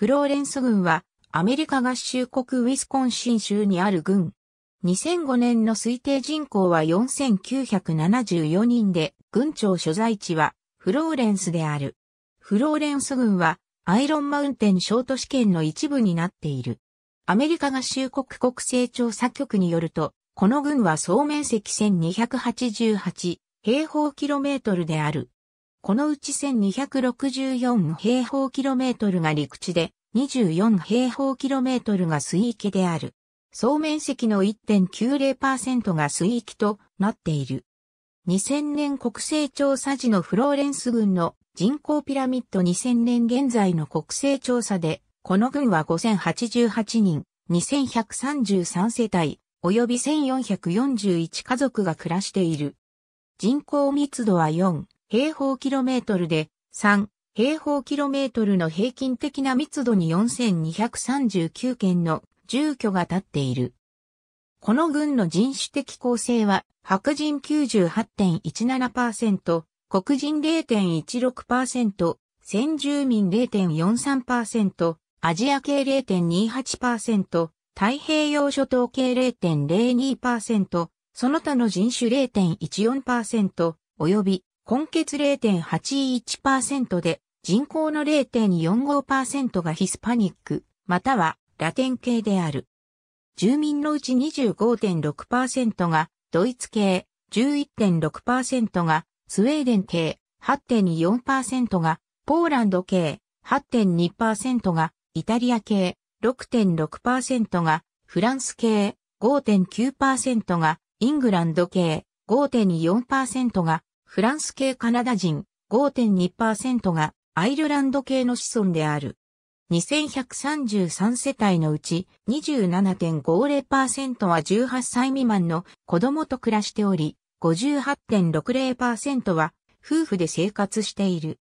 フローレンス軍はアメリカ合衆国ウィスコンシン州にある軍。2005年の推定人口は4974人で、軍庁所在地はフローレンスである。フローレンス軍はアイロンマウンテンショート試験の一部になっている。アメリカ合衆国国勢調査局によると、この軍は総面積1288平方キロメートルである。このうち1264平方キロメートルが陸地で、24平方キロメートルが水域である。総面積の1.90%が水域となっている。2000年国勢調査時のフローレンス軍の人口ピラミッド2000年現在の国勢調査で、この軍は5088人、2133世帯、及び1441家族が暮らしている。人口密度は4、平方キロメートルで3平方キロメートルの平均的な密度に4239件の住居が建っている。この群の人種的構成は白人98.17%、黒人0.16%、先住民0.43%、アジア系0.28%、太平洋諸島系0.02%、その他の人種0.14%、及び根血0.81%で、人口の0.45%がヒスパニック、またはラテン系である。住民のうち25.6%がドイツ系、11.6%がスウェーデン系、8.4%がポーランド系、8.2%がイタリア系、6.6%がフランス系、5.9%がイングランド系、5.4%がフランス系カナダ人5.2%がアイルランド系の子孫である。2133世帯のうち27.50%は18歳未満の子供と暮らしており、58.60%は夫婦で生活している。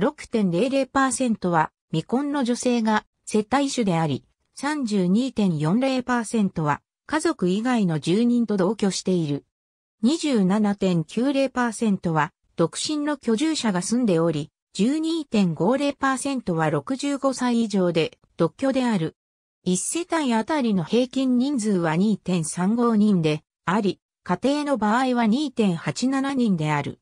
6.00%は未婚の女性が接待主であり、32.40%は家族以外の住人と同居している。27.90%は独身の居住者が住んでおり、12.50%は65歳以上で独居である。1世帯あたりの平均人数は2.35人であり、家庭の場合は2.87人である。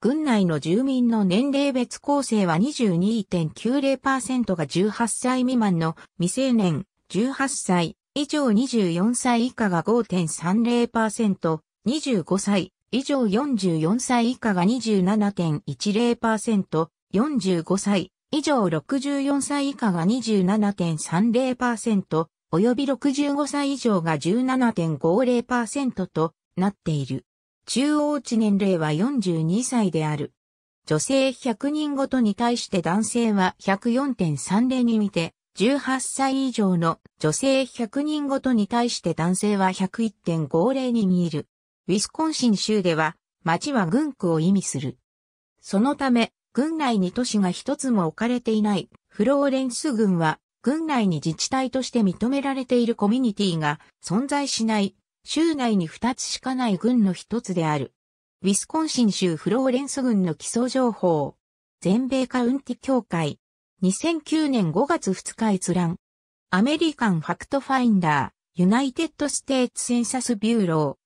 郡内の住民の年齢別構成は22.90%が18歳未満の未成年、18歳以上24歳以下が5.30%、25歳以上44歳以下が27.10%、45歳以上64歳以下が27.30%、および65歳以上が17.50%となっている。中央値年齢は42歳である。女性100人ごとに対して男性は104.30に見て、18歳以上の女性100人ごとに対して男性は101.50に見える。ウィスコンシン州では、町は軍区を意味する。そのため、軍内に都市が一つも置かれていないフローレンス軍は、軍内に自治体として認められているコミュニティが存在しない、州内に二つしかない軍の一つである。ウィスコンシン州フローレンス軍の基礎情報。全米カウンティ協会。2009年5月2日閲覧。アメリカンファクトファインダー、ユナイテッドステーツセンサスビューロー。